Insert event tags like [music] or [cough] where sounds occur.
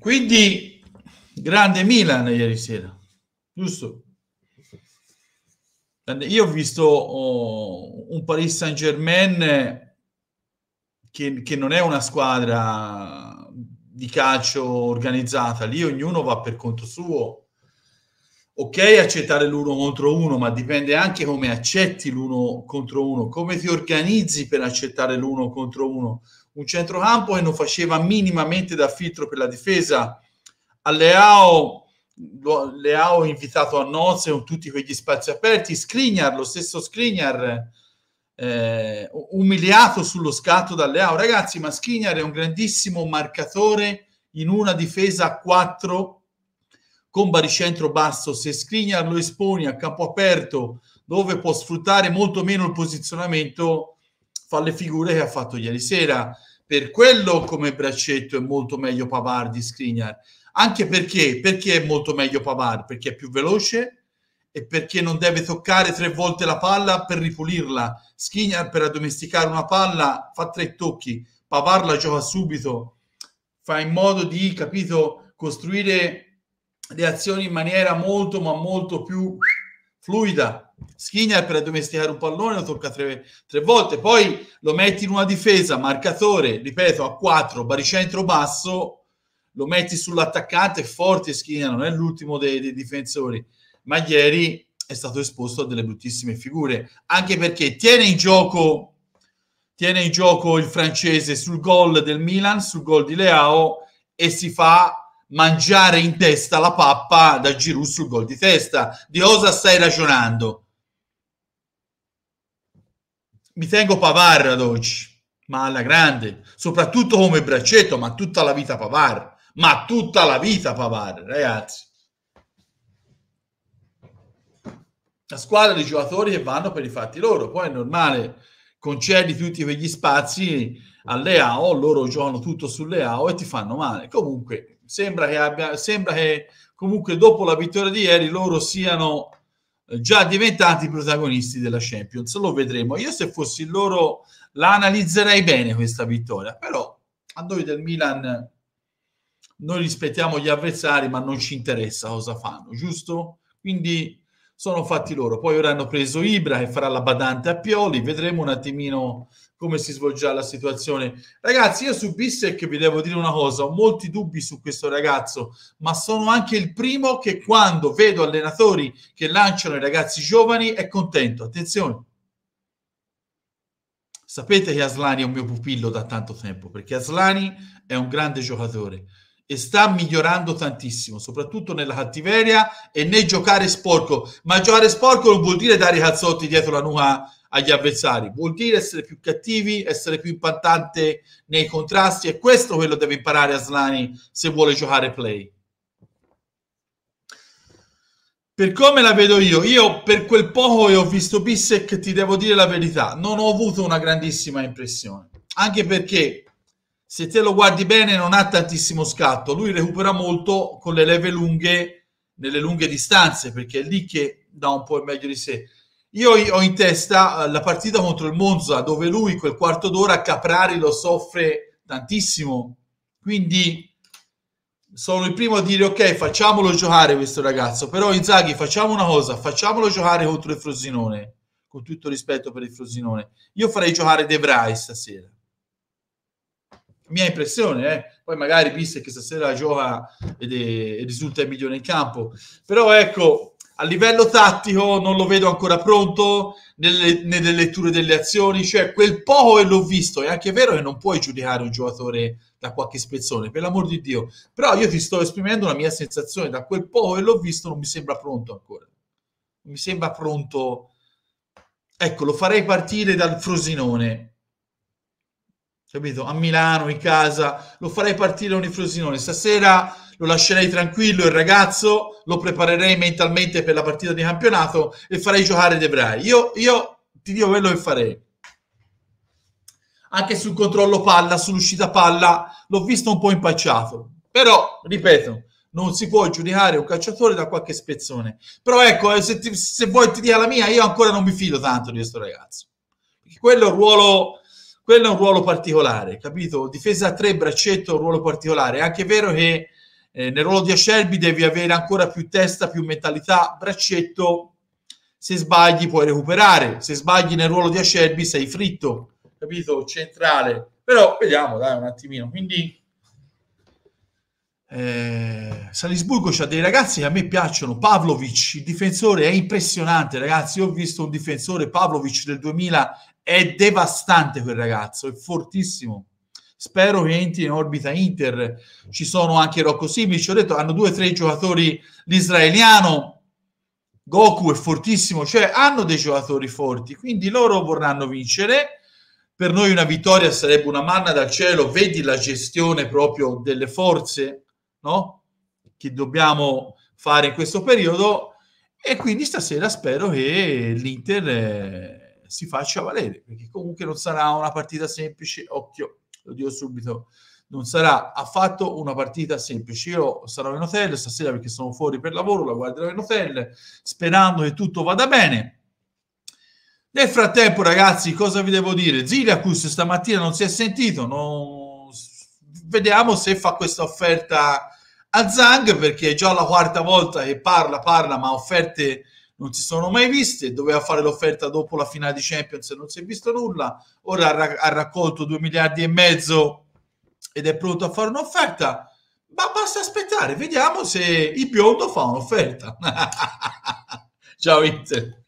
Quindi, grande Milan ieri sera, giusto? Io ho visto oh, un Paris Saint Germain che, che, non è una squadra di calcio organizzata, lì ognuno va per conto suo. Ok, accettare l'uno contro uno, ma dipende anche come accetti l'uno contro uno, come ti organizzi per accettare l'uno contro uno un centrocampo che non faceva minimamente da filtro per la difesa. A Leao, Leao invitato a nozze con tutti quegli spazi aperti, Skriniar, lo stesso Skriniar, eh, umiliato sullo scatto da Leao. Ragazzi, ma Skriniar è un grandissimo marcatore in una difesa a 4 con baricentro basso. Se Skriniar lo esponi a campo aperto, dove può sfruttare molto meno il posizionamento, fa le figure che ha fatto ieri sera. Per quello come braccetto è molto meglio Pavard di Skriniar. Anche perché, perché è molto meglio Pavard? Perché è più veloce e perché non deve toccare tre volte la palla per ripulirla. Skriniar per addomesticare una palla fa tre tocchi, Pavard la gioca subito, fa in modo di, capito, costruire le azioni in maniera molto ma molto più fluida Skinner per addomesticare un pallone lo tocca tre, tre, volte, poi lo metti in una difesa, marcatore, ripeto, a 4, baricentro basso, lo metti sull'attaccante, forte Skinner, non è l'ultimo dei, dei difensori, ma ieri è stato esposto a delle bruttissime figure, anche perché tiene in gioco, tiene in gioco il francese sul gol del Milan, sul gol di Leao, e si fa mangiare in testa la pappa da Giroud sul gol di testa. Di cosa stai ragionando? mi tengo Pavar ad oggi, ma alla grande, soprattutto come braccetto, ma tutta la vita Pavar, ma tutta la vita Pavar, ragazzi. La squadra di giocatori che vanno per i fatti loro, poi è normale, concedi tutti quegli spazi all'EAO, loro giocano tutto sull'EAO e ti fanno male. Comunque, sembra che, abbia, sembra che comunque dopo la vittoria di ieri loro siano già diventati protagonisti della Champions. Lo vedremo. Io se fossi loro la analizzerei bene questa vittoria, però a noi del Milan noi rispettiamo gli avversari, ma non ci interessa cosa fanno, giusto? Quindi sono fatti loro. Poi ora hanno preso Ibra che farà la badante a Pioli, vedremo un attimino come si svolgerà la situazione. Ragazzi, io su Bissec vi devo dire una cosa, ho molti dubbi su questo ragazzo, ma sono anche il primo che quando vedo allenatori che lanciano i ragazzi giovani è contento. Attenzione. Sapete che Aslani è un mio pupillo da tanto tempo, perché Aslani è un grande giocatore e sta migliorando tantissimo, soprattutto nella cattiveria e nel giocare sporco. Ma giocare sporco non vuol dire dare i calzotti dietro la nuca agli avversari, vuol dire essere più cattivi, essere più impattante nei contrasti e questo quello deve imparare Aslani se vuole giocare play. Per come la vedo io, io per quel poco che ho visto Bissek, ti devo dire la verità, non ho avuto una grandissima impressione, anche perché se te lo guardi bene non ha tantissimo scatto, lui recupera molto con le leve lunghe nelle lunghe distanze perché è lì che dà un po' il meglio di sé. Io ho in testa eh, la partita contro il Monza dove lui quel quarto d'ora Caprari lo soffre tantissimo, quindi sono il primo a dire ok facciamolo giocare questo ragazzo, però Inzaghi facciamo una cosa, facciamolo giocare contro il Frosinone, con tutto rispetto per il Frosinone. Io farei giocare De Vrij stasera mia impressione, eh? poi magari visto che stasera gioca ed è, risulta il migliore in campo, però ecco, a livello tattico non lo vedo ancora pronto nelle, nelle letture delle azioni, cioè quel poco e l'ho visto, è anche vero che non puoi giudicare un giocatore da qualche spezzone, per l'amor di Dio, però io ti sto esprimendo la mia sensazione, da quel poco e l'ho visto non mi sembra pronto ancora, non mi sembra pronto, ecco, lo farei partire dal Frosinone, capito? A Milano, in casa, lo farei partire ogni frusinone. Stasera lo lascerei tranquillo il ragazzo, lo preparerei mentalmente per la partita di campionato e farei giocare De Vrij. Io, io ti dico quello che farei. Anche sul controllo palla, sull'uscita palla, l'ho visto un po' impacciato. Però, ripeto, non si può giudicare un calciatore da qualche spezzone. Però ecco, eh, se, ti, se vuoi ti dia la mia, io ancora non mi fido tanto di questo ragazzo. quello è un ruolo quello è un ruolo particolare, capito? Difesa a tre, braccetto, un ruolo particolare. È anche vero che eh, nel ruolo di Acerbi devi avere ancora più testa, più mentalità, braccetto, se sbagli puoi recuperare, se sbagli nel ruolo di Acerbi sei fritto, capito? Centrale. Però vediamo, dai, un attimino. Quindi eh, Salisburgo c'ha dei ragazzi che a me piacciono. Pavlovic, il difensore è impressionante, ragazzi. Io ho visto un difensore Pavlovic del 2000, è devastante quel ragazzo, è fortissimo. Spero che entri in orbita Inter. Ci sono anche Rocco Simic. Ho detto, hanno due o tre giocatori. L'israeliano Goku è fortissimo, cioè hanno dei giocatori forti. Quindi loro vorranno vincere per noi una vittoria sarebbe una manna dal cielo, vedi la gestione proprio delle forze no? che dobbiamo fare in questo periodo e quindi stasera spero che l'Inter eh, si faccia valere perché comunque non sarà una partita semplice occhio, lo dico subito non sarà affatto una partita semplice io sarò in hotel stasera perché sono fuori per lavoro la guarderò in hotel sperando che tutto vada bene nel frattempo ragazzi cosa vi devo dire Ziliacus stamattina non si è sentito non vediamo se fa questa offerta a Zang perché è già la quarta volta che parla, parla, ma offerte non si sono mai viste, doveva fare l'offerta dopo la finale di Champions e non si è visto nulla, ora ha, ha raccolto 2 miliardi e mezzo ed è pronto a fare un'offerta, ma basta aspettare, vediamo se il biondo fa un'offerta. [laughs] Ciao Inter.